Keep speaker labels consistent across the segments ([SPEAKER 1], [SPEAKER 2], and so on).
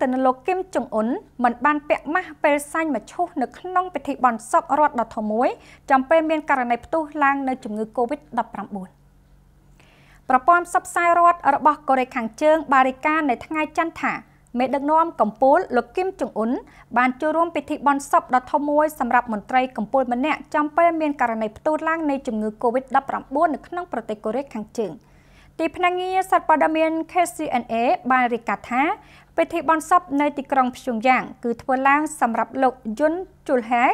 [SPEAKER 1] ទៅនឹងលោកគឹមចុងអ៊ុនមិនបានពាក់ម៉ាស់ពេលសាញ់មឈូសនៅក្នុងពិធីបន់សពរដ្ឋដ៏ធំមួយចំពេលមានករណីផ្ទុះឡើងនៅជំងឺ Covid-19 ប្រព័ន្ធផ្សព្វផ្សាយរដ្ឋរបស់កូរ៉េខាងជើងបារិកានៅថ្ងៃច័ន្ទថាមេដឹកនាំកម្ពុជាលោកគឹមចុងអ៊ុនបានចូលរួមពិធីបន់សពដ៏ធំមួយសម្រាប់មន្ត្រីកម្ពុជាម្នាក់ចំពេលមានករណីផ្ទុះឡើងនៃជំងឺ Covid-19 នៅក្នុងប្រទេសកូរ៉េខាងជើង។ទីភ្នាក់ងារសារព័ត៌មាន KCNA បានរាយការណ៍ថាពិធីបុណ្យសពនៅទីក្រុងភ្យុងយ៉ាង គឺធ្វើឡើង សម្រាប់លោកយុនជុលហេ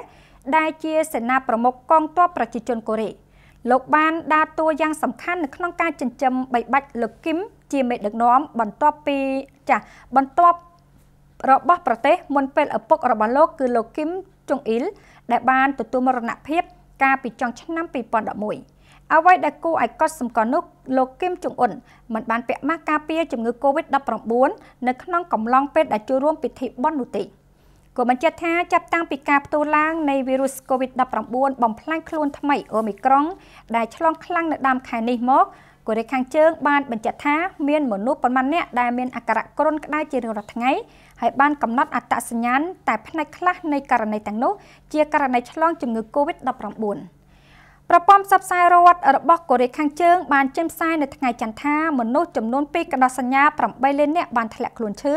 [SPEAKER 1] ដែលជាសេនាប្រមុខកងទ័ពប្រជាជនកូរ៉េលោកបានដើរតួយ៉ាងសំខាន់នៅក្នុងការចិញ្ចឹមបីបាច់លោកគឹមជាមេដឹកនាំបន្ទាប់ពីចាស់បន្ទាប់របស់ប្រទេសមុនពេលឪពុករបស់លោកគឺលោកគឹមចុងអ៊ីលដែលបានទទួលមរណភាព កាលពីចុងឆ្នាំ2011អ្វីដែលគួរឲ្យកត់សម្គាល់នោះលោកគឹមចុងអ៊ុនមិនបានពាក់ម៉ាស់ការពារជំងឺ Covid-19 នៅក្នុងកំឡុងពេលដែលចូលរួមពិធីបុណ្យនោះទេក៏បញ្ជាក់ថាចាប់តាំងពីការផ្ទុះឡើងនៃវីរុស Covid-19 បំផ្លាញខ្លួនថ្មីអូមីក្រុងដែលឆ្លងខ្លាំងនៅដើមខែនេះមកកូរ៉េខាងជើងបានបញ្ជាក់ថាមានមនុស្សប្រមាណអ្នកដែលមានអាការៈគ្រុនក្តៅជារៀងរាល់ថ្ងៃហើយបានកំណត់អត្តសញ្ញាណតែផ្នែកខ្លះនៃករណីទាំងនោះជាករណីឆ្លងជំងឺ Covid-19 ប្រព័ន្ធផ្សព្វផ្សាយរដ្ឋរបស់កូរ៉េខាងជើងបានចេញផ្សាយនៅថ្ងៃច័ន្ទថាមនុស្សចំនួន2កណ្ដោះសញ្ញា8លាននាក់បានធ្លាក់ខ្លួនឈឺ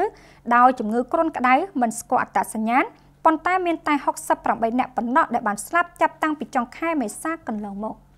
[SPEAKER 1] ដោយជំងឺគ្រុនក្តៅមិនស្គាល់អត្តសញ្ញាណប៉ុន្តែមានតែ68នាក់ប៉ុណ្ណោះដែលបានស្លាប់ចាប់តាំងពីចុងខែមេសាកន្លងមក។